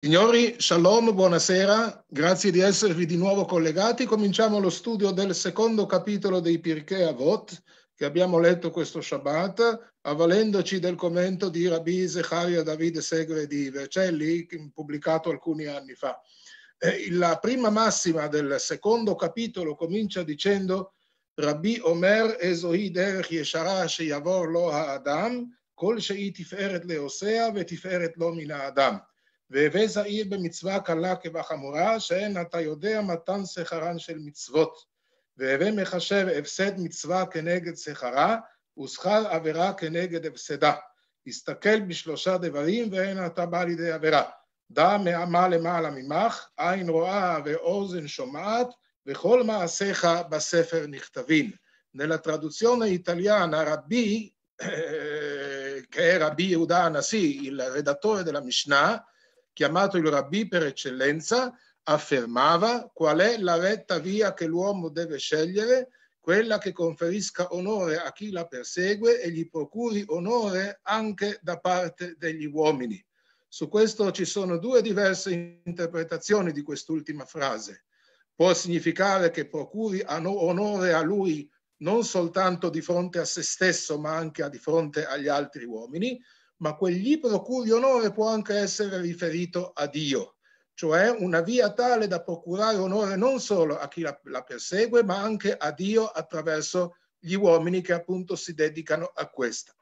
Signori, shalom, buonasera, grazie di esservi di nuovo collegati. Cominciamo lo studio del secondo capitolo dei Pirkei Avot che abbiamo letto questo Shabbat, avvalendoci del commento di Rabbi Zecharia Davide Segre di Vercelli, pubblicato alcuni anni fa. Eh, la prima massima del secondo capitolo comincia dicendo Rabbi Omer Ezohi Derech Yeshara Sheyavor Lo Ha'adam Kol Shei Tiferet Leosea Vetiferet Lomina Adam והווה זעיר במצווה קלה כבחמורה, שאין אתה יודע מתן שכרן של מצוות. והווה מחשב הפסד מצווה כנגד שכרה, ושכר עבירה כנגד הפסדה. הסתכל בשלושה דברים, ואין אתה בא לידי עבירה. דע מה למעלה ממך, עין רואה ואוזן שומעת, וכל מעשיך בספר נכתבים. Nella traduzione italiana Rabbi, che è Rabbi Yehuda Anassi, il chiamato il rabbì per eccellenza, affermava qual è la retta via che l'uomo deve scegliere, quella che conferisca onore a chi la persegue e gli procuri onore anche da parte degli uomini. Su questo ci sono due diverse interpretazioni di quest'ultima frase. Può significare che procuri onore a lui non soltanto di fronte a se stesso, ma anche di fronte agli altri uomini, ma quel gli procuri onore può anche essere riferito a Dio, cioè una via tale da procurare onore non solo a chi la, la persegue, ma anche a Dio attraverso gli uomini che appunto si dedicano a questa.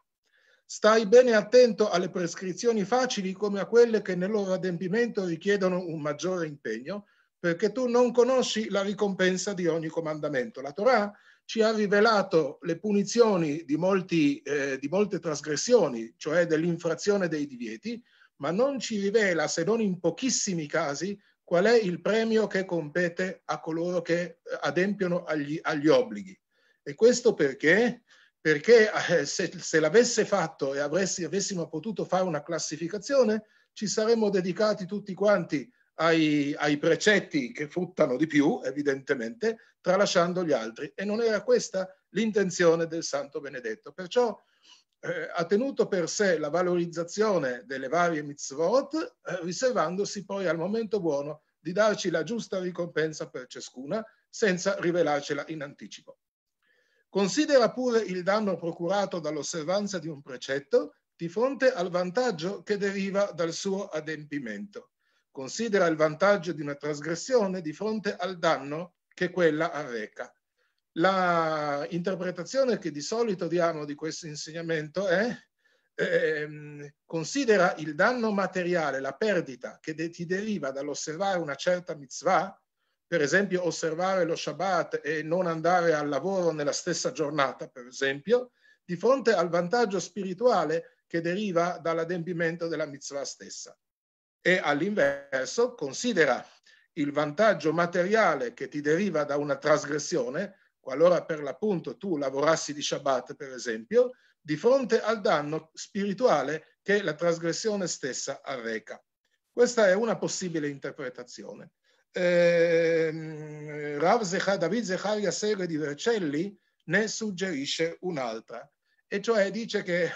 Stai bene attento alle prescrizioni facili come a quelle che nel loro adempimento richiedono un maggiore impegno, perché tu non conosci la ricompensa di ogni comandamento. La Torah ci ha rivelato le punizioni di, molti, eh, di molte trasgressioni, cioè dell'infrazione dei divieti, ma non ci rivela, se non in pochissimi casi, qual è il premio che compete a coloro che eh, adempiono agli, agli obblighi. E questo perché? Perché eh, se, se, l'avesse fatto e avessi, avessimo potuto fare una classificazione, ci saremmo dedicati tutti quanti ai, ai, precetti che fruttano di più, evidentemente, tralasciando gli altri. E non era questa l'intenzione del Santo Benedetto. Perciò eh, ha tenuto per sé la valorizzazione delle varie mitzvot, eh, riservandosi poi al momento buono di darci la giusta ricompensa per ciascuna, senza rivelarcela in anticipo. Considera pure il danno procurato dall'osservanza di un precetto di fronte al vantaggio che deriva dal suo adempimento considera il vantaggio di una trasgressione di fronte al danno che quella arreca. La interpretazione che di solito diamo di questo insegnamento è ehm, considera il danno materiale, la perdita che de- ti deriva dall'osservare una certa mitzvah, per esempio osservare lo Shabbat e non andare al lavoro nella stessa giornata, per esempio, di fronte al vantaggio spirituale che deriva dall'adempimento della mitzvah stessa e all'inverso considera il vantaggio materiale che ti deriva da una trasgressione, qualora per l'appunto tu lavorassi di Shabbat, per esempio, di fronte al danno spirituale che la trasgressione stessa arreca. Questa è una possibile interpretazione. Eh, Rav Zecha, David Zecharia Segre di Vercelli ne suggerisce un'altra, e cioè dice che eh,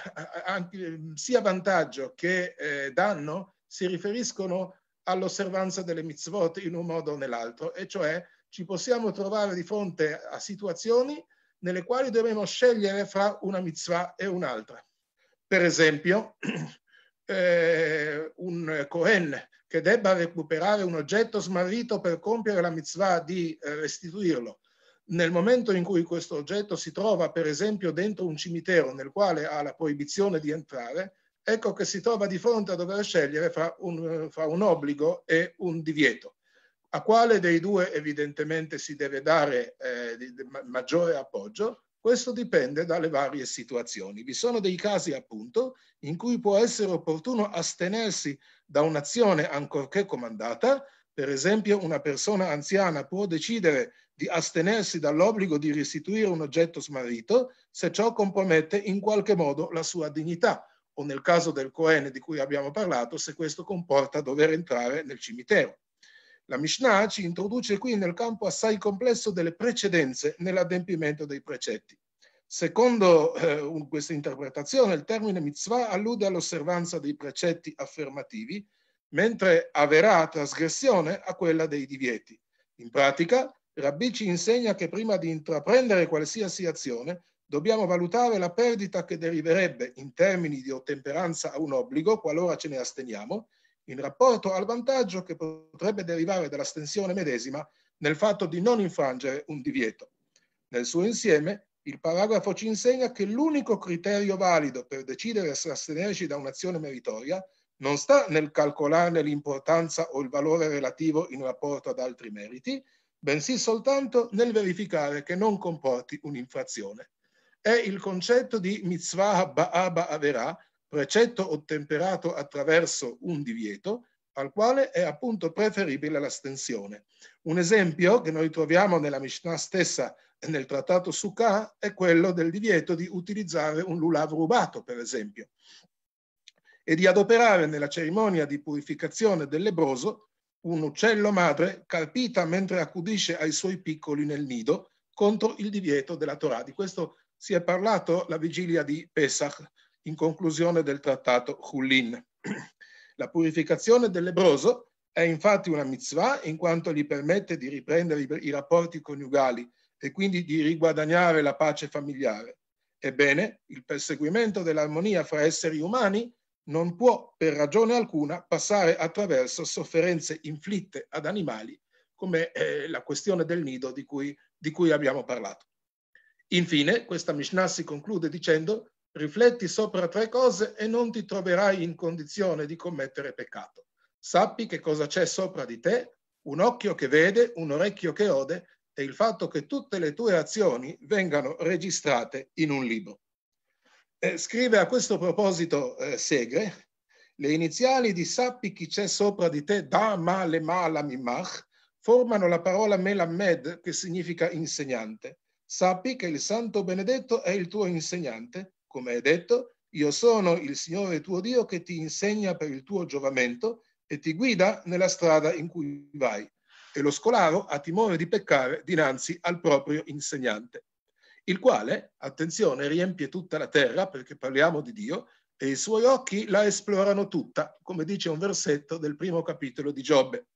anche, sia vantaggio che eh, danno si riferiscono all'osservanza delle mitzvot in un modo o nell'altro, e cioè ci possiamo trovare di fronte a situazioni nelle quali dobbiamo scegliere fra una mitzvah e un'altra. Per esempio, eh, un Kohen che debba recuperare un oggetto smarrito per compiere la mitzvah di eh, restituirlo, nel momento in cui questo oggetto si trova, per esempio, dentro un cimitero nel quale ha la proibizione di entrare, ecco che si trova di fronte a dover scegliere fra un, fra un obbligo e un divieto. A quale dei due evidentemente si deve dare eh, maggiore appoggio? Questo dipende dalle varie situazioni. Vi sono dei casi appunto in cui può essere opportuno astenersi da un'azione ancorché comandata, per esempio una persona anziana può decidere di astenersi dall'obbligo di restituire un oggetto smarrito se ciò compromette in qualche modo la sua dignità o nel caso del Cohen di cui abbiamo parlato, se questo comporta dover entrare nel cimitero. La Mishnah ci introduce qui nel campo assai complesso delle precedenze nell'adempimento dei precetti. Secondo eh, questa interpretazione, il termine mitzvah allude all'osservanza dei precetti affermativi, mentre averà trasgressione a quella dei divieti. In pratica, Rabbi ci insegna che prima di intraprendere qualsiasi azione dobbiamo valutare la perdita che deriverebbe in termini di ottemperanza a un obbligo qualora ce ne asteniamo, in rapporto al vantaggio che potrebbe derivare dall'astensione medesima nel fatto di non infrangere un divieto. Nel suo insieme, il paragrafo ci insegna che l'unico criterio valido per decidere se astenerci da un'azione meritoria non sta nel calcolarne l'importanza o il valore relativo in rapporto ad altri meriti, bensì soltanto nel verificare che non comporti un'infrazione è il concetto di mitzvah ba'aba averà, precetto ottemperato attraverso un divieto, al quale è appunto preferibile l'astensione. Un esempio che noi troviamo nella Mishnah stessa e nel trattato Sukkah è quello del divieto di utilizzare un lulav rubato, per esempio, e di adoperare nella cerimonia di purificazione del lebroso un uccello madre calpita mentre accudisce ai suoi piccoli nel nido contro il divieto della Torah. Di questo si è parlato la vigilia di Pesach in conclusione del trattato Hullin. La purificazione del lebroso è infatti una mitzvah in quanto gli permette di riprendere i rapporti coniugali e quindi di riguadagnare la pace familiare. Ebbene, il perseguimento dell'armonia fra esseri umani non può per ragione alcuna passare attraverso sofferenze inflitte ad animali come eh, la questione del nido di cui, di cui abbiamo parlato. Infine, questa Mishnah si conclude dicendo rifletti sopra tre cose e non ti troverai in condizione di commettere peccato. Sappi che cosa c'è sopra di te, un occhio che vede, un orecchio che ode e il fatto che tutte le tue azioni vengano registrate in un libro. Eh, scrive a questo proposito eh, Segre, le iniziali di sappi chi c'è sopra di te, da ma le ma la mimach, formano la parola melammed che significa insegnante sappi che il Santo Benedetto è il tuo insegnante. Come hai detto, io sono il Signore tuo Dio che ti insegna per il tuo giovamento e ti guida nella strada in cui vai. E lo scolaro ha timore di peccare dinanzi al proprio insegnante, il quale, attenzione, riempie tutta la terra, perché parliamo di Dio, e i suoi occhi la esplorano tutta, come dice un versetto del primo capitolo di Giobbe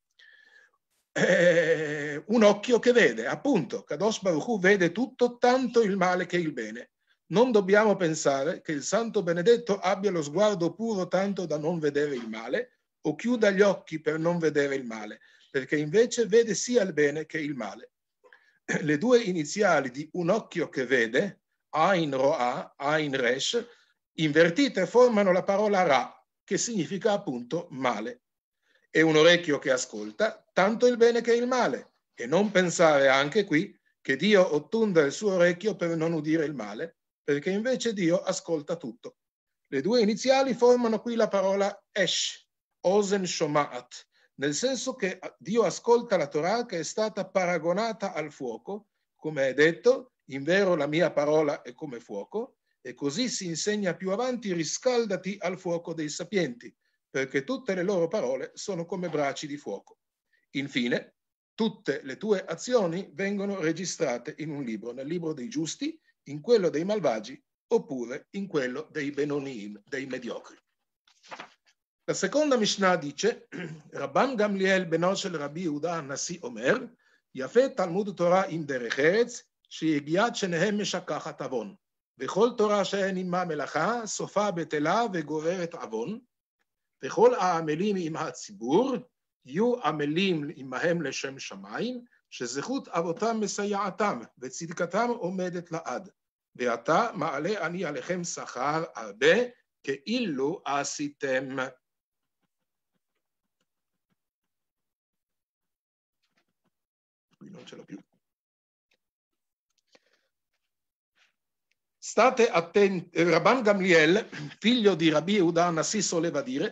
eh, un occhio che vede, appunto, Kadosh Baruch Hu vede tutto, tanto il male che il bene. Non dobbiamo pensare che il Santo Benedetto abbia lo sguardo puro tanto da non vedere il male o chiuda gli occhi per non vedere il male, perché invece vede sia il bene che il male. Le due iniziali di un occhio che vede, Ain Ro'a, Ain Resh, invertite formano la parola Ra, che significa appunto male e un orecchio che ascolta, tanto il bene che il male. E non pensare anche qui che Dio ottunda il suo orecchio per non udire il male, perché invece Dio ascolta tutto. Le due iniziali formano qui la parola esh, osen shoma'at, nel senso che Dio ascolta la Torah che è stata paragonata al fuoco, come è detto, in vero la mia parola è come fuoco, e così si insegna più avanti, riscaldati al fuoco dei sapienti perché tutte le loro parole sono come braci di fuoco. Infine, tutte le tue azioni vengono registrate in un libro, nel libro dei giusti, in quello dei malvagi oppure in quello dei Benonim, dei mediocri. La seconda Mishnah dice, Rabban Gamliel benoshel Rabbi Yehuda Nasi Omer, Yafet Talmud Torah im derech eretz, שהגיעת שניהם Avon, עוון, וכל תורה שאין עמה מלאכה, סופה בטלה וגוררת עוון, וכל העמלים עם הציבור יהיו עמלים עמהם לשם שמיים, שזכות אבותם מסייעתם, וצדקתם עומדת לעד. ועתה מעלה אני עליכם שכר הרבה, כאילו עשיתם. סטטה אטנט, רבן גמליאל, פיליו די רבי יהודה הנשיא סולב אדירה,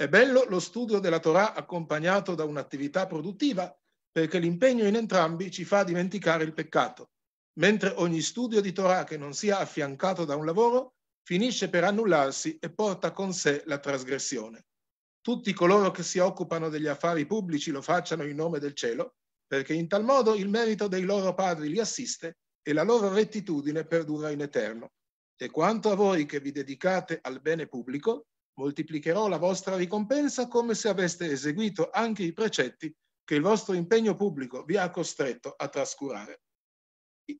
È bello lo studio della Torah accompagnato da un'attività produttiva perché l'impegno in entrambi ci fa dimenticare il peccato, mentre ogni studio di Torah che non sia affiancato da un lavoro finisce per annullarsi e porta con sé la trasgressione. Tutti coloro che si occupano degli affari pubblici lo facciano in nome del cielo, perché in tal modo il merito dei loro padri li assiste e la loro rettitudine perdura in eterno. E quanto a voi che vi dedicate al bene pubblico, moltiplicherò la vostra ricompensa come se aveste eseguito anche i precetti che il vostro impegno pubblico vi ha costretto a trascurare.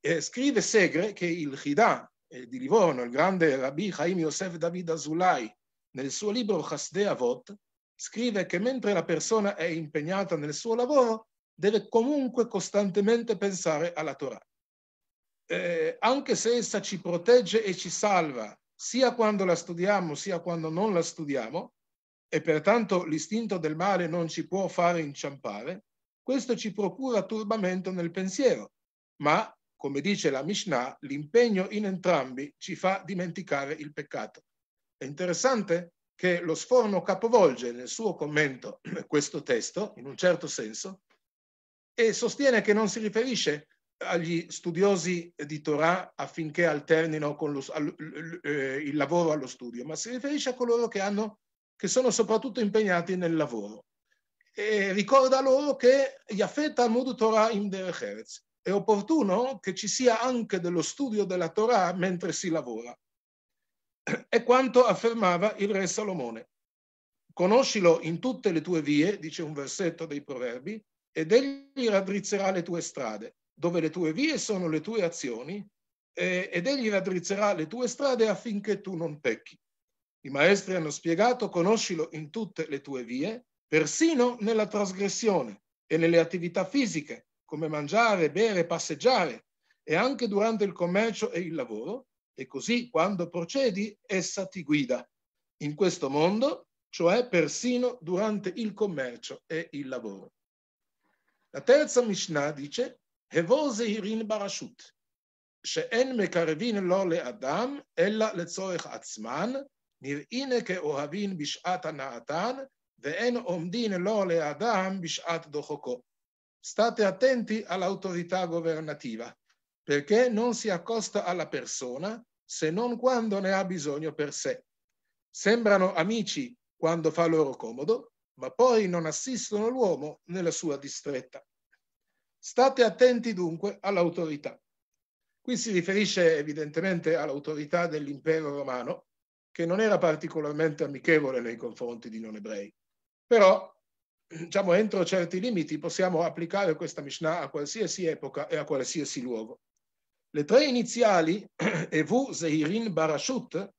Eh, scrive Segre che il Hidà eh, di Livorno, il grande Rabbi Chaim Yosef David Azulai, nel suo libro Hasde Avot, scrive che mentre la persona è impegnata nel suo lavoro, deve comunque costantemente pensare alla Torah. Eh, anche se essa ci protegge e ci salva sia quando la studiamo sia quando non la studiamo, e pertanto l'istinto del male non ci può fare inciampare, questo ci procura turbamento nel pensiero, ma, come dice la Mishnah, l'impegno in entrambi ci fa dimenticare il peccato. È interessante che lo sforno capovolge nel suo commento questo testo, in un certo senso, e sostiene che non si riferisce agli studiosi di Torah affinché alternino lo, al, eh, il lavoro allo studio, ma si riferisce a coloro che, hanno, che sono soprattutto impegnati nel lavoro. E ricorda loro che Yafet Talmud Torah in Derech Eretz. È opportuno che ci sia anche dello studio della Torah mentre si lavora. È quanto affermava il re Salomone. Conoscilo in tutte le tue vie, dice un versetto dei proverbi, ed egli raddrizzerà le tue strade dove le tue vie sono le tue azioni, eh, ed egli raddrizzerà le tue strade affinché tu non pecchi. I maestri hanno spiegato, conoscilo in tutte le tue vie, persino nella trasgressione e nelle attività fisiche, come mangiare, bere, passeggiare, e anche durante il commercio e il lavoro, e così quando procedi essa ti guida. In questo mondo, cioè persino durante il commercio e il lavoro. La terza Mishnah dice הבו זהירין ברשות, שאין מקרבין לו לאדם, אלא לצורך עצמן, נראין כאוהבין בשעת הנאתן, ואין עומדין לו לאדם בשעת דוחקו. State attenti all'autorità governativa, perché non si accosta alla persona se non quando ne ha bisogno per sé. Sembrano amici quando fa loro comodo, ma poi non assistono l'uomo nella sua distretta. State attenti dunque all'autorità. Qui si riferisce evidentemente all'autorità dell'impero romano, che non era particolarmente amichevole nei confronti di non ebrei. Però, diciamo, entro certi limiti possiamo applicare questa Mishnah a qualsiasi epoca e a qualsiasi luogo. Le tre iniziali, Evu, Zeirin, Barashut,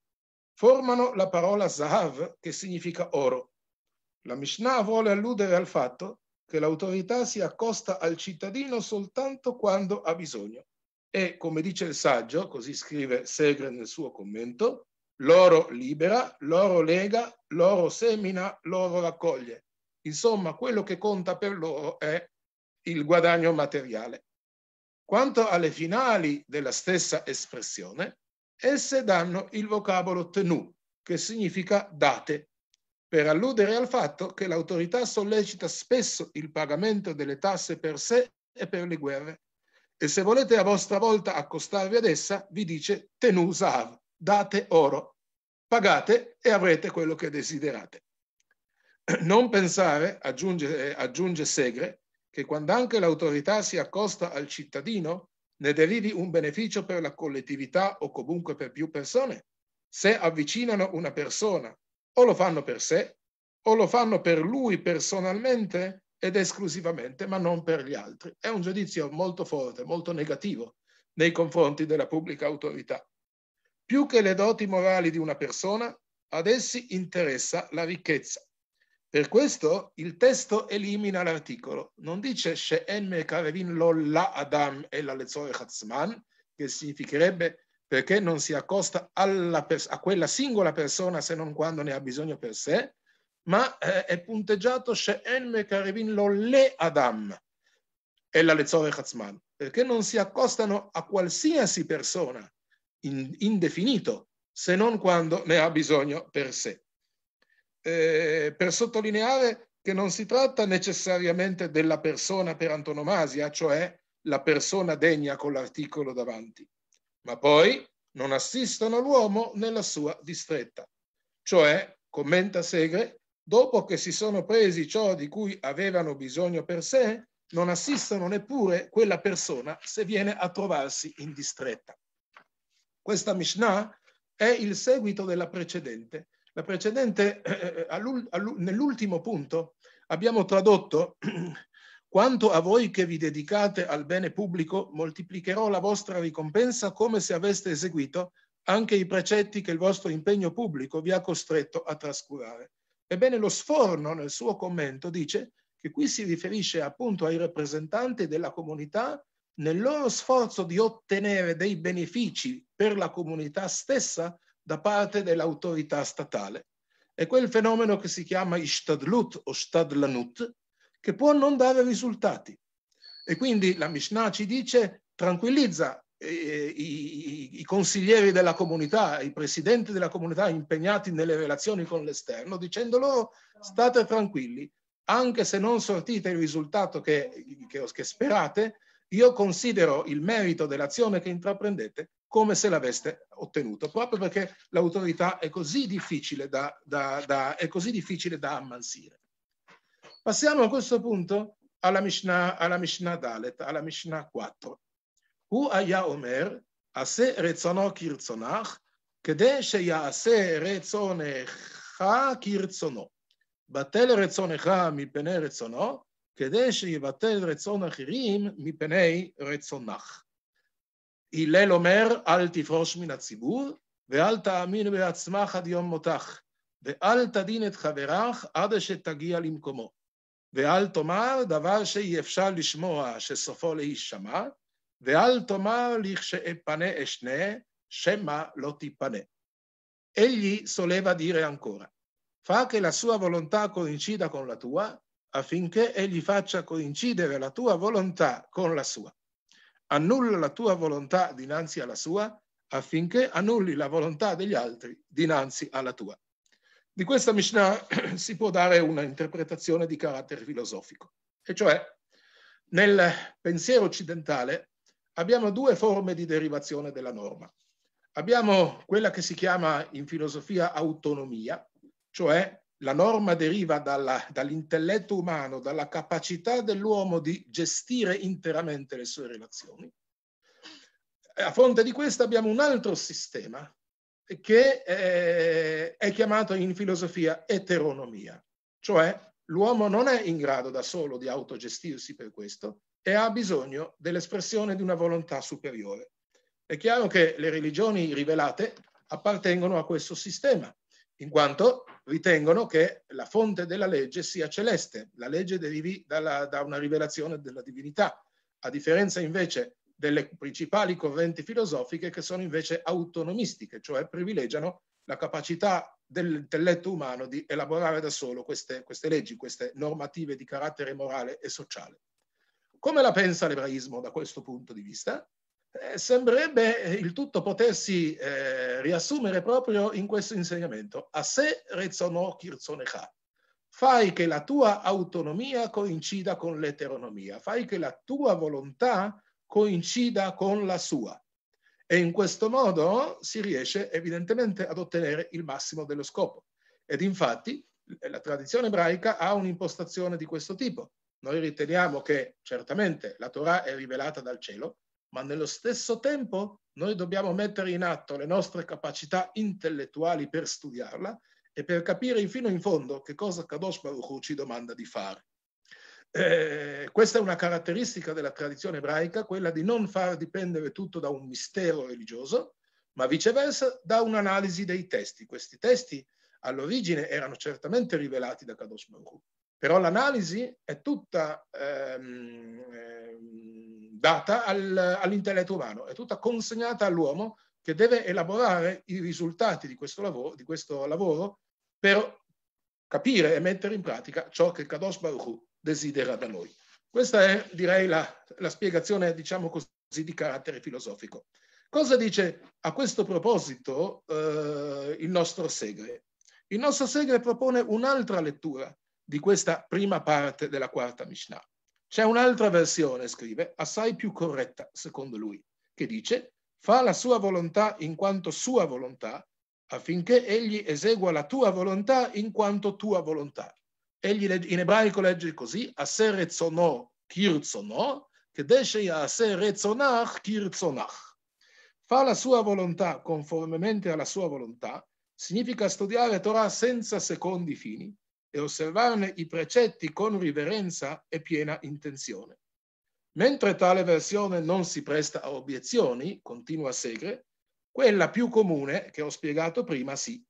formano la parola Zahav, che significa oro. La Mishnah vuole alludere al fatto che l'autorità si accosta al cittadino soltanto quando ha bisogno. E come dice il saggio, così scrive Segre nel suo commento, l'oro libera, l'oro lega, l'oro semina, l'oro raccoglie. Insomma, quello che conta per loro è il guadagno materiale. Quanto alle finali della stessa espressione, esse danno il vocabolo tenu, che significa date, per alludere al fatto che l'autorità sollecita spesso il pagamento delle tasse per sé e per le guerre. E se volete a vostra volta accostarvi ad essa, vi dice tenusav, date oro, pagate e avrete quello che desiderate. Non pensare, aggiunge, aggiunge Segre, che quando anche l'autorità si accosta al cittadino, ne derivi un beneficio per la collettività o comunque per più persone. Se avvicinano una persona o lo fanno per sé, o lo fanno per lui personalmente ed esclusivamente, ma non per gli altri. È un giudizio molto forte, molto negativo nei confronti della pubblica autorità. Più che le doti morali di una persona, ad essi interessa la ricchezza. Per questo il testo elimina l'articolo, non dice She'en Karevin lo la Adam e la Lezore Hatzman, che significherebbe perché non si accosta pers- a quella singola persona se non quando ne ha bisogno per sé, ma eh, è punteggiato She'en Mekarevin lo le Adam e la Lezzore Hatzman, perché non si accostano a qualsiasi persona in, indefinito se non quando ne ha bisogno per sé. Eh, per sottolineare che non si tratta necessariamente della persona per antonomasia, cioè la persona degna con l'articolo davanti, ma poi non assistono l'uomo nella sua distretta. Cioè, commenta Segre, dopo che si sono presi ciò di cui avevano bisogno per sé, non assistono neppure quella persona se viene a trovarsi in distretta. Questa Mishnah è il seguito della precedente. La precedente, eh, eh, eh all'ul, all'ul, nell'ultimo punto, abbiamo tradotto Quanto a voi che vi dedicate al bene pubblico, moltiplicherò la vostra ricompensa come se aveste eseguito anche i precetti che il vostro impegno pubblico vi ha costretto a trascurare. Ebbene, lo sforno nel suo commento dice che qui si riferisce appunto ai rappresentanti della comunità nel loro sforzo di ottenere dei benefici per la comunità stessa da parte dell'autorità statale. È quel fenomeno che si chiama istadlut o stadlanut, che può non dare risultati. E quindi la Mishnah ci dice tranquillizza eh, eh i, i, consiglieri della comunità, i presidenti della comunità impegnati nelle relazioni con l'esterno, dicendo loro state tranquilli, anche se non sortite il risultato che, che, che sperate, io considero il merito dell'azione che intraprendete come se l'aveste ottenuto, proprio perché l'autorità è così difficile da, da, da, è così difficile da ammansire. Passiamo a questo punto alla Mishnah, alla Mishnah Dalet, alla Mishnah 4. הוא היה אומר, עשה רצונו כרצונך, כדי שיעשה רצונך כרצונו. בטל רצונך מפני רצונו, כדי שיבטל רצון אחרים מפני רצונך. הלל אומר, אל תפרוש מן הציבור, ואל תאמין בעצמך עד יום מותך, ואל תדין את חברך עד שתגיע למקומו. ואל תאמר דבר שאי אפשר לשמוע שסופו להישמע, ואל תאמר לכשאפנה אשנה, שמא לא תיפנה. Egli soleva dire ancora, fa che la sua volontà coincida con la tua, affinché egli faccia coincidere la tua volontà con la sua. Annulla la tua volontà dinanzi alla sua, affinché annulli la volontà degli altri dinanzi alla tua. Di questa Mishnah si può dare un'interpretazione di carattere filosofico, e cioè nel pensiero occidentale abbiamo due forme di derivazione della norma. Abbiamo quella che si chiama in filosofia autonomia, cioè la norma deriva dalla, dall'intelletto umano, dalla capacità dell'uomo di gestire interamente le sue relazioni. A fronte di questo abbiamo un altro sistema che eh, è chiamato in filosofia eteronomia, cioè l'uomo non è in grado da solo di autogestirsi per questo e ha bisogno dell'espressione di una volontà superiore. È chiaro che le religioni rivelate appartengono a questo sistema, in quanto ritengono che la fonte della legge sia celeste, la legge derivi dalla, da una rivelazione della divinità, a differenza invece delle principali correnti filosofiche che sono invece autonomistiche, cioè privilegiano la capacità dell'intelletto umano di elaborare da solo queste, queste leggi, queste normative di carattere morale e sociale. Come la pensa l'ebraismo da questo punto di vista? Eh, sembrerebbe il tutto potersi eh, riassumere proprio in questo insegnamento. A se rezonò kirzonecha. Fai che la tua autonomia coincida con l'eteronomia, fai che la tua volontà coincida con la sua. E in questo modo si riesce evidentemente ad ottenere il massimo dello scopo. Ed infatti eh, la tradizione ebraica ha un'impostazione di questo tipo. Noi riteniamo che certamente la Torah è rivelata dal cielo, ma nello stesso tempo noi dobbiamo mettere in atto le nostre capacità intellettuali per studiarla e per capire fino in fondo che cosa Kadosh Baruch Hu ci domanda di fare. Eh, questa è una caratteristica della tradizione ebraica, quella di non far dipendere tutto da un mistero religioso, ma viceversa da un'analisi dei testi. Questi testi all'origine erano certamente rivelati da Kadosh Baruch, però l'analisi è tutta ehm, ehm, data al, all'intelletto umano, è tutta consegnata all'uomo che deve elaborare i risultati di questo lavoro, di questo lavoro per capire e mettere in pratica ciò che Kadosh Baruch desidera da noi. Questa è, direi, la, la spiegazione, diciamo così, di carattere filosofico. Cosa dice a questo proposito eh, il nostro Segre? Il nostro Segre propone un'altra lettura di questa prima parte della quarta Mishnah. C'è un'altra versione, scrive, assai più corretta, secondo lui, che dice fa la sua volontà in quanto sua volontà, affinché egli esegua la tua volontà in quanto tua volontà egli in ebraico legge così, aser rezonò kirzonò, kedeshe yaaser rezonach kirzonach. Fa la sua volontà conformemente alla sua volontà, significa studiare Torah senza secondi fini e osservarne i precetti con riverenza e piena intenzione. Mentre tale versione non si presta a obiezioni, continua Segre, quella più comune che ho spiegato prima sì.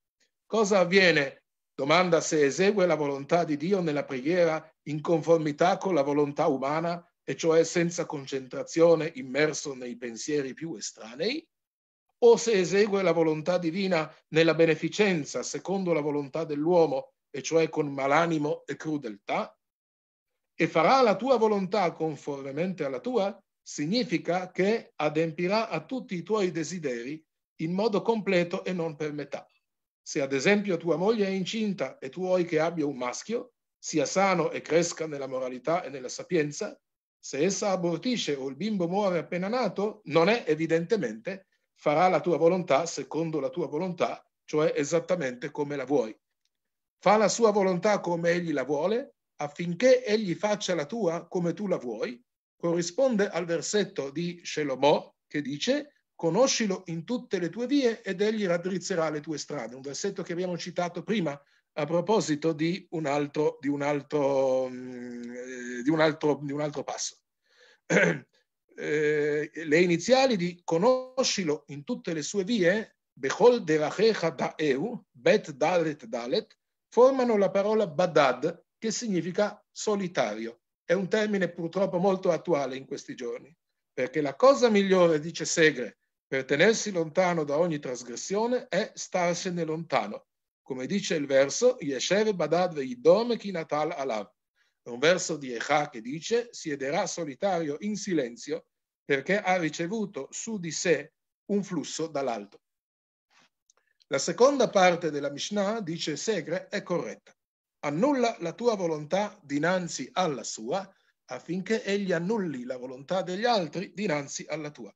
Cosa avviene Domanda se esegue la volontà di Dio nella preghiera in conformità con la volontà umana, e cioè senza concentrazione immerso nei pensieri più estranei, o se esegue la volontà divina nella beneficenza secondo la volontà dell'uomo, e cioè con malanimo e crudeltà, e farà la tua volontà conformemente alla tua, significa che adempirà a tutti i tuoi desideri in modo completo e non per metà. Se ad esempio tua moglie è incinta e tu vuoi che abbia un maschio, sia sano e cresca nella moralità e nella sapienza, se essa abortisce o il bimbo muore appena nato, non è evidentemente farà la tua volontà secondo la tua volontà, cioè esattamente come la vuoi. Fa la sua volontà come egli la vuole, affinché egli faccia la tua come tu la vuoi, corrisponde al versetto di Shelomò che dice conoscilo in tutte le tue vie ed egli raddrizzerà le tue strade. Un versetto che abbiamo citato prima a proposito di un altro, di un altro, mm, eh, di un altro, di un altro passo. Eh, le iniziali di conoscilo in tutte le sue vie, Bechol Derachecha Da'eu, Bet Dalet Dalet, formano la parola Badad, che significa solitario. È un termine purtroppo molto attuale in questi giorni, perché la cosa migliore, dice Segre, per tenersi lontano da ogni trasgressione è starsene lontano. Come dice il verso, Yeshev badad veidom kinatal alav. È un verso di Echa che dice, siederà solitario in silenzio perché ha ricevuto su di sé un flusso dall'alto. La seconda parte della Mishnah, dice Segre, è corretta. Annulla la tua volontà dinanzi alla sua affinché egli annulli la volontà degli altri dinanzi alla tua.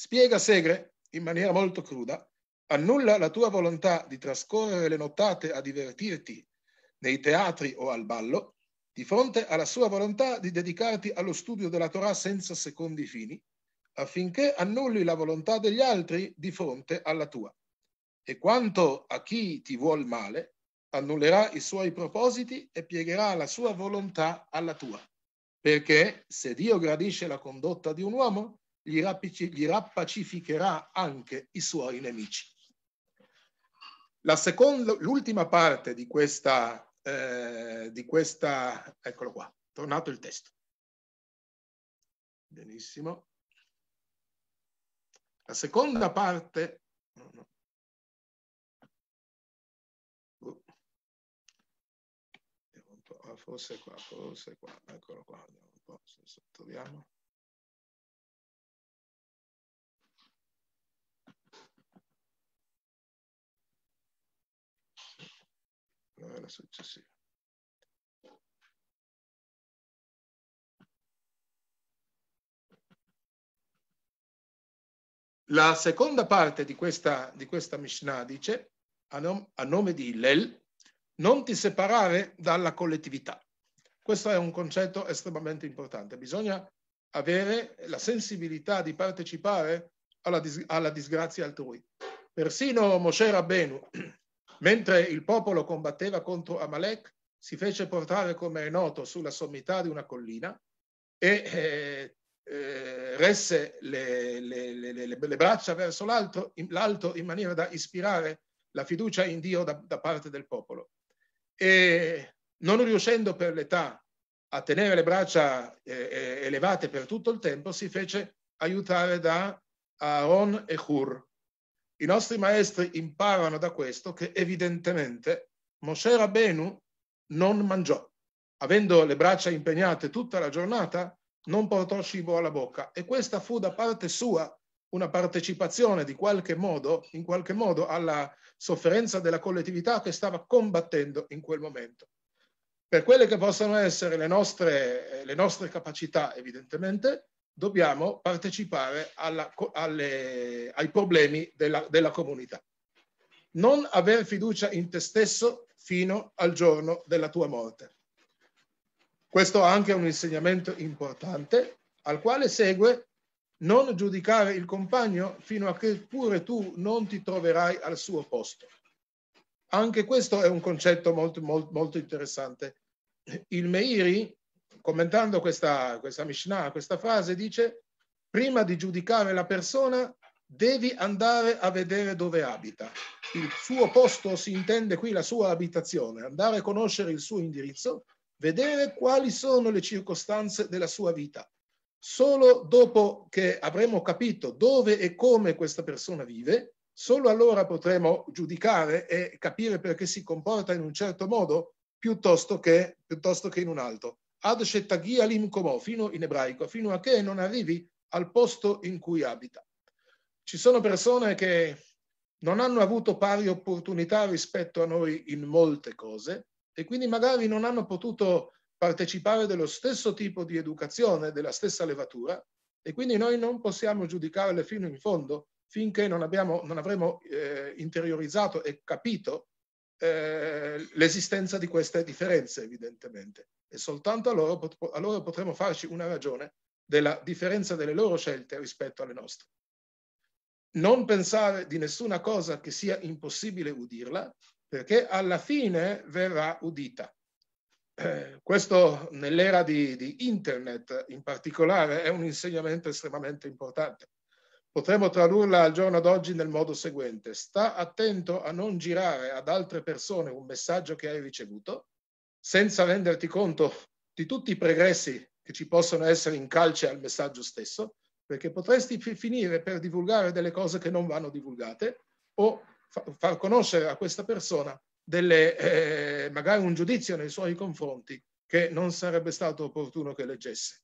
Spiega Segre, in maniera molto cruda, annulla la tua volontà di trascorrere le nottate a divertirti nei teatri o al ballo, di fronte alla sua volontà di dedicarti allo studio della Torah senza secondi fini, affinché annulli la volontà degli altri di fronte alla tua. E quanto a chi ti vuol male, annullerà i suoi propositi e piegherà la sua volontà alla tua. Perché se Dio gradisce la condotta di un uomo, gli, rapici, gli rappacificherà anche i suoi nemici. La Seconda, l'ultima parte di questa, eh, di questa, eccolo qua, tornato il testo. Benissimo. La seconda parte, ah, forse qua, forse qua, eccolo qua, andiamo un po', se sottoviamo. domanda successiva. La seconda parte di questa, di questa Mishnah dice, a, nom, a nome di Lel, non ti separare dalla collettività. Questo è un concetto estremamente importante. Bisogna avere la sensibilità di partecipare alla, alla disgrazia altrui. Persino Moshe Rabbenu, Mentre il popolo combatteva contro Amalek, si fece portare, come è noto, sulla sommità di una collina e eh, eh, resse le, le, le, le, braccia verso l'alto in, l'alto in, maniera da ispirare la fiducia in Dio da, da parte del popolo. E non riuscendo per l'età a tenere le braccia eh, eh elevate per tutto il tempo, si fece aiutare da Aaron e Hur. I nostri maestri imparano da questo che evidentemente Moshe Rabenu non mangiò. Avendo le braccia impegnate tutta la giornata, non portò cibo alla bocca e questa fu da parte sua una partecipazione di qualche modo, in qualche modo alla sofferenza della collettività che stava combattendo in quel momento. Per quelle che possono essere le nostre, le nostre capacità, evidentemente, dobbiamo partecipare alla, alle, ai problemi della, della comunità. Non aver fiducia in te stesso fino al giorno della tua morte. Questo anche è un insegnamento importante al quale segue non giudicare il compagno fino a che pure tu non ti troverai al suo posto. Anche questo è un concetto molto, molto, molto interessante. Il Meiri commentando questa, questa Mishnah, questa frase, dice, prima di giudicare la persona, devi andare a vedere dove abita. Il suo posto si intende qui la sua abitazione, andare a conoscere il suo indirizzo, vedere quali sono le circostanze della sua vita. Solo dopo che avremo capito dove e come questa persona vive, solo allora potremo giudicare e capire perché si comporta in un certo modo piuttosto che, piuttosto che in un altro ad shetagia limkomo, fino in ebraico, fino a che non arrivi al posto in cui abita. Ci sono persone che non hanno avuto pari opportunità rispetto a noi in molte cose e quindi magari non hanno potuto partecipare dello stesso tipo di educazione, della stessa levatura e quindi noi non possiamo giudicarle fino in fondo finché non, abbiamo, non avremo eh, interiorizzato e capito eh, l'esistenza di queste differenze evidentemente e soltanto allora, pot- allora potremo farci una ragione della differenza delle loro scelte rispetto alle nostre. Non pensare di nessuna cosa che sia impossibile udirla, perché alla fine verrà udita. Eh, questo nell'era di, di internet in particolare è un insegnamento estremamente importante. Potremmo tradurla al giorno d'oggi nel modo seguente. Sta attento a non girare ad altre persone un messaggio che hai ricevuto, senza renderti conto di tutti i pregressi che ci possono essere in calce al messaggio stesso, perché potresti finire per divulgare delle cose che non vanno divulgate o fa- far conoscere a questa persona delle, eh, magari un giudizio nei suoi confronti che non sarebbe stato opportuno che leggesse.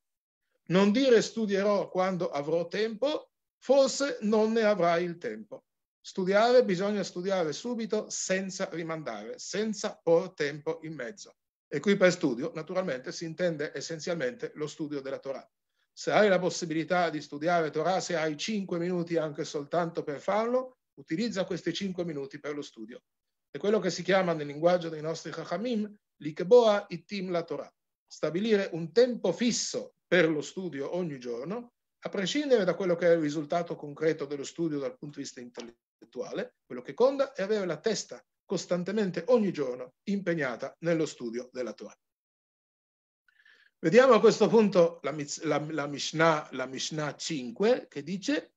Non dire studierò quando avrò tempo, forse non ne avrai il tempo. Studiare bisogna studiare subito senza rimandare, senza por tempo in mezzo. E qui per studio, naturalmente, si intende essenzialmente lo studio della Torah. Se hai la possibilità di studiare Torah, se hai 5 minuti anche soltanto per farlo, utilizza questi 5 minuti per lo studio. È quello che si chiama nel linguaggio dei nostri Chachamim, l'Ikeboa itim la Torah. Stabilire un tempo fisso per lo studio ogni giorno, a prescindere da quello che è il risultato concreto dello studio dal punto di vista intellettuale, quello che conta è avere la testa costantemente ogni giorno impegnata nello studio della Torah. Vediamo a questo punto la, la, la, Mishnah, la Mishnah 5 che dice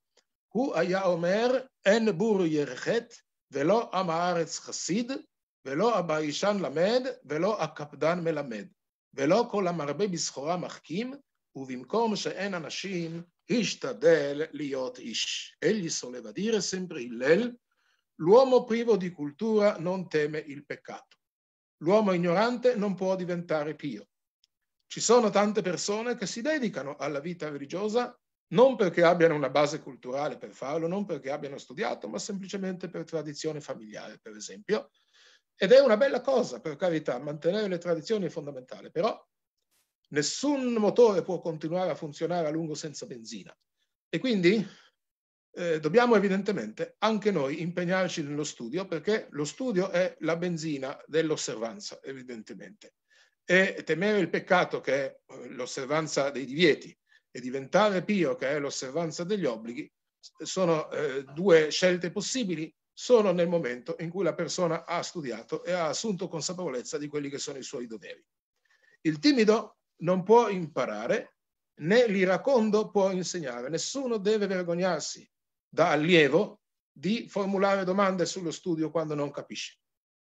Hu aya omer en bur yerchet velo amaretz chassid velo abaishan lamed velo akapdan melamed ולא כל המרבה בסחורה מחכים, ובמקום שאין אנשים, השתדל להיות איש. Egli soleva dire sempre Hillel L'uomo privo di cultura non teme il peccato. L'uomo ignorante non può diventare pio. Ci sono tante persone che si dedicano alla vita religiosa non perché abbiano una base culturale per farlo, non perché abbiano studiato, ma semplicemente per tradizione familiare, per esempio. Ed è una bella cosa, per carità, mantenere le tradizioni è fondamentale, però nessun motore può continuare a funzionare a lungo senza benzina. E quindi eh, dobbiamo evidentemente anche noi impegnarci nello studio perché lo studio è la benzina dell'osservanza, evidentemente. E temere il peccato che è eh, l'osservanza dei divieti e diventare pio che è l'osservanza degli obblighi sono eh, due scelte possibili solo nel momento in cui la persona ha studiato e ha assunto consapevolezza di quelli che sono i suoi doveri. Il timido non può imparare né l'iracondo può insegnare, nessuno deve vergognarsi da allievo di formulare domande sullo studio quando non capisce.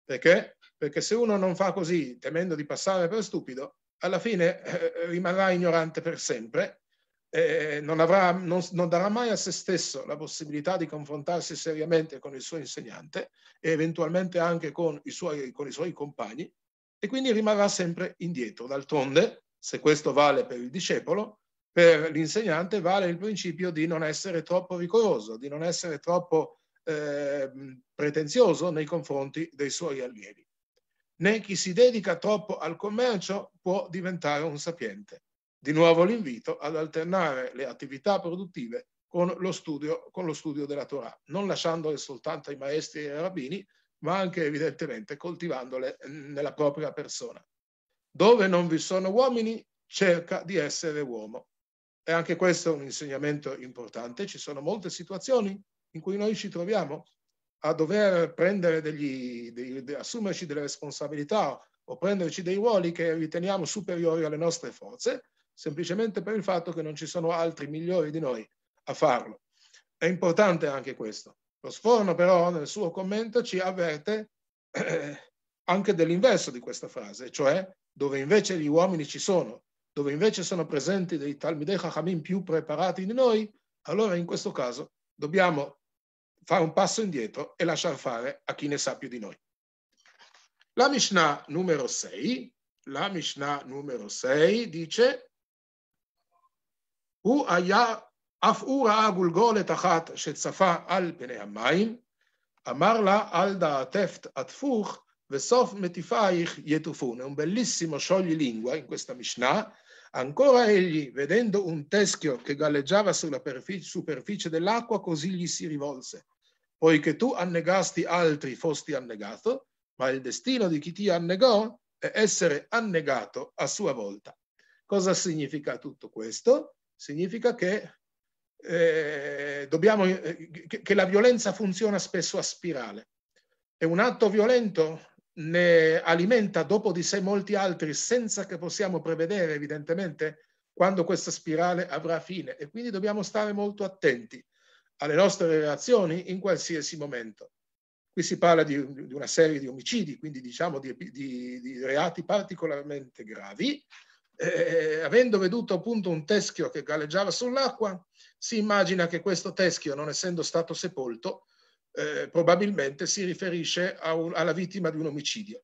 Perché? Perché se uno non fa così, temendo di passare per stupido, alla fine eh, rimarrà ignorante per sempre, eh, non, avrà, non, non darà mai a se stesso la possibilità di confrontarsi seriamente con il suo insegnante e eventualmente anche con i suoi, con i suoi compagni e quindi rimarrà sempre indietro. D'altronde, se questo vale per il discepolo, per l'insegnante vale il principio di non essere troppo rigoroso, di non essere troppo eh, pretenzioso nei confronti dei suoi allievi. Né chi si dedica troppo al commercio può diventare un sapiente. Di nuovo l'invito ad alternare le attività produttive con lo studio, con lo studio della Torah, non lasciandole soltanto ai maestri e ai rabbini, ma anche evidentemente coltivandole nella propria persona. Dove non vi sono uomini, cerca di essere uomo. E anche questo è un insegnamento importante. Ci sono molte situazioni in cui noi ci troviamo a dover prendere degli, degli, assumerci delle responsabilità o prenderci dei ruoli che riteniamo superiori alle nostre forze, semplicemente per il fatto che non ci sono altri migliori di noi a farlo. È importante anche questo. Lo Sforno però nel suo commento ci avverte eh, anche dell'inverso di questa frase, cioè dove invece gli uomini ci sono dove invece sono presenti dei Talmidei Chachamim più preparati di noi, allora in questo caso dobbiamo fare un passo indietro e lasciar fare a chi ne sa più di noi. La Mishnah numero 6, la Mishnah numero 6 dice U aya אף הוא ראה גולגולת אחת שצפה על פני המים, אמר לה, על דעתך עטפוך, וסוף מטיפייך È un bellissimo sciogli lingua in questa Mishnah Ancora egli, vedendo un teschio che galleggiava sulla superficie dell'acqua, così gli si rivolse. Poiché tu annegasti altri, fosti annegato, ma il destino di chi ti annegò è essere annegato a sua volta. Cosa significa tutto questo? Significa che, eh, dobbiamo, eh, che, che la violenza funziona spesso a spirale. È un atto violento? ne alimenta dopo di sé molti altri senza che possiamo prevedere evidentemente quando questa spirale avrà fine e quindi dobbiamo stare molto attenti alle nostre reazioni in qualsiasi momento. Qui si parla di, di una serie di omicidi, quindi diciamo di, di, di reati particolarmente gravi. Eh, avendo veduto appunto un teschio che galleggiava sull'acqua, si immagina che questo teschio, non essendo stato sepolto, eh, probabilmente si riferisce un, alla vittima di un omicidio.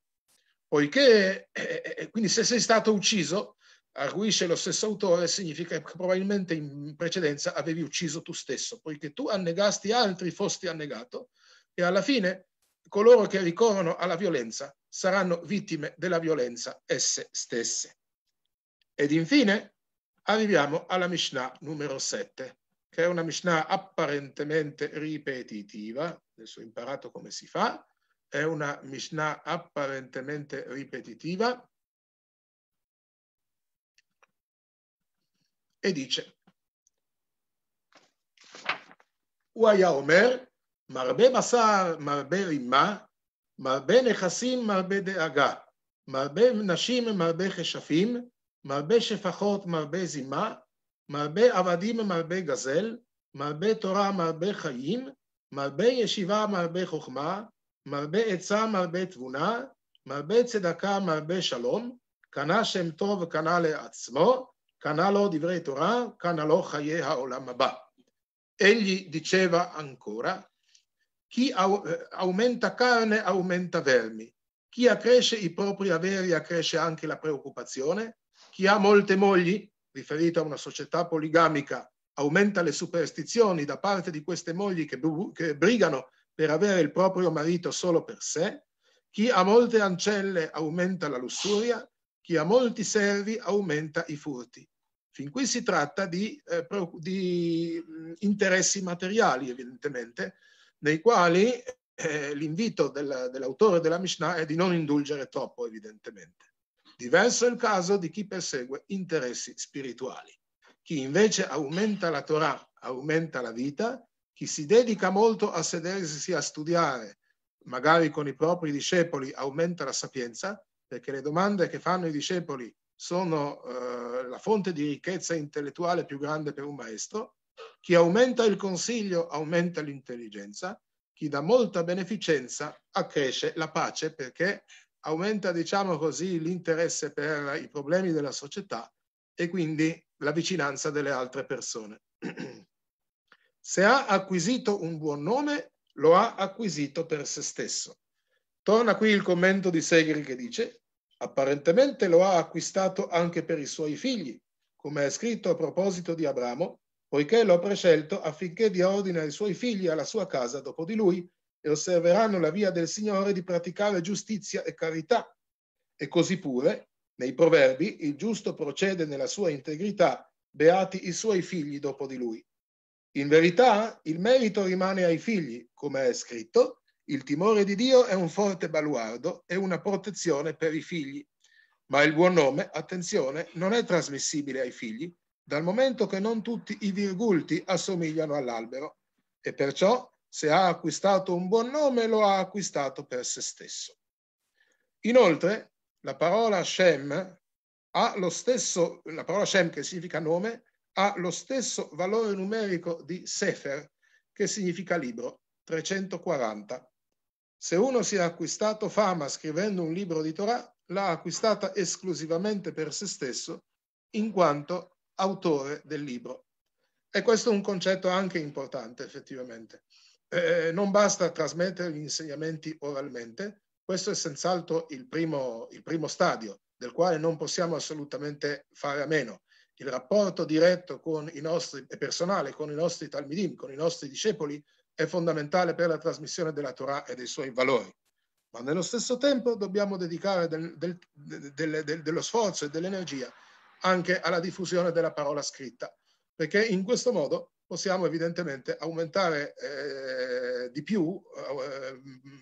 Poiché, eh, eh, eh, quindi se sei stato ucciso, arguisce lo stesso autore, significa che probabilmente in precedenza avevi ucciso tu stesso, poiché tu annegasti altri, fosti annegato, e alla fine coloro che ricorrono alla violenza saranno vittime della violenza esse stesse. Ed infine arriviamo alla Mishnah numero 7 che è una Mishnah apparentemente ripetitiva, adesso ho imparato come si fa, è una Mishnah apparentemente ripetitiva e dice Uaya Omer, Marbe Basar, Marbe Rimma, Marbe נכסים, מרבה דאגה, מרבה נשים, מרבה חשפים, מרבה שפחות, מרבה זימה, מרבה עבדים ומרבה גזל, מרבה תורה מרבה חיים, מרבה ישיבה מרבה חוכמה, מרבה עצה מרבה תבונה, מרבה צדקה מרבה שלום, קנה שם טוב קנה לעצמו, קנה לו דברי תורה, קנה לו חיי העולם הבא. Egli diceva ancora, chi aumenta carne aumenta vermi, chi accresce i propri averi accresce anche la preoccupazione, chi ha molte mogli riferito a una società poligamica, aumenta le superstizioni da parte di queste mogli che, che brigano per avere il proprio marito solo per sé, chi ha molte ancelle aumenta la lussuria, chi ha molti servi aumenta i furti. Fin qui si tratta di, eh, di mm, interessi materiali, evidentemente, nei quali eh, l'invito dell'autore della Mishnah è di non indulgere troppo, evidentemente. Diverso è il caso di chi persegue interessi spirituali. Chi invece aumenta la Torah, aumenta la vita, chi si dedica molto a sedersi a studiare, magari con i propri discepoli, aumenta la sapienza, perché le domande che fanno i discepoli sono eh, la fonte di ricchezza intellettuale più grande per un maestro. Chi aumenta il consiglio aumenta l'intelligenza, chi dà molta beneficenza accresce la pace perché aumenta, diciamo così, l'interesse per i problemi della società e quindi la vicinanza delle altre persone. Se ha acquisito un buon nome, lo ha acquisito per se stesso. Torna qui il commento di Segri che dice, apparentemente lo ha acquistato anche per i suoi figli, come è scritto a proposito di Abramo, poiché lo ha prescelto affinché dia ordine ai suoi figli alla sua casa dopo di lui, e osserveranno la via del Signore di praticare giustizia e carità. E così pure, nei proverbi, il giusto procede nella sua integrità, beati i suoi figli dopo di lui. In verità, il merito rimane ai figli, come è scritto, il timore di Dio è un forte baluardo e una protezione per i figli. Ma il buon nome, attenzione, non è trasmissibile ai figli, dal momento che non tutti i virgulti assomigliano all'albero. E perciò se ha acquistato un buon nome lo ha acquistato per se stesso. Inoltre, la parola Shem ha lo stesso, la parola Shem che significa nome, ha lo stesso valore numerico di Sefer, che significa libro, 340. Se uno si è acquistato fama scrivendo un libro di Torah, l'ha acquistata esclusivamente per se stesso, in quanto autore del libro. E questo è un concetto anche importante, effettivamente. Eh, non basta trasmettere gli insegnamenti oralmente, questo è senz'altro il primo, il primo stadio del quale non possiamo assolutamente fare a meno. Il rapporto diretto con i nostri, e personale con i nostri talmidim, con i nostri discepoli, è fondamentale per la trasmissione della Torah e dei suoi valori. Ma nello stesso tempo dobbiamo dedicare del, del, del, dello sforzo e dell'energia anche alla diffusione della parola scritta, perché in questo modo possiamo evidentemente aumentare eh, di più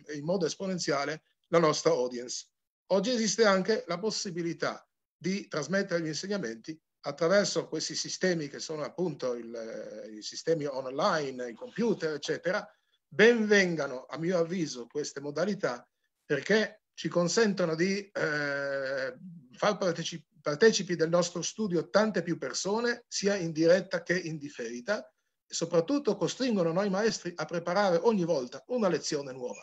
eh, in modo esponenziale la nostra audience. Oggi esiste anche la possibilità di trasmettere gli insegnamenti attraverso questi sistemi che sono appunto il, eh, i sistemi online, i computer, eccetera. Ben vengano, a mio avviso, queste modalità perché ci consentono di eh, far partecipare partecipi del nostro studio tante più persone, sia in diretta che in differita, soprattutto costringono noi maestri a preparare ogni volta una lezione nuova.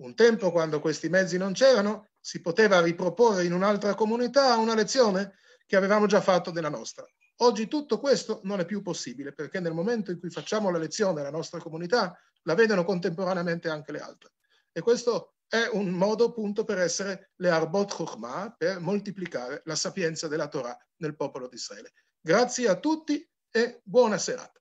Un tempo, quando questi mezzi non c'erano, si poteva riproporre in un'altra comunità una lezione che avevamo già fatto della nostra. Oggi tutto questo non è più possibile perché nel momento in cui facciamo la lezione alla nostra comunità la vedono contemporaneamente anche le altre. E questo è un modo appunto per essere le arbot Chokmah, per moltiplicare la sapienza della Torah nel popolo di Israele. Grazie a tutti e buona serata.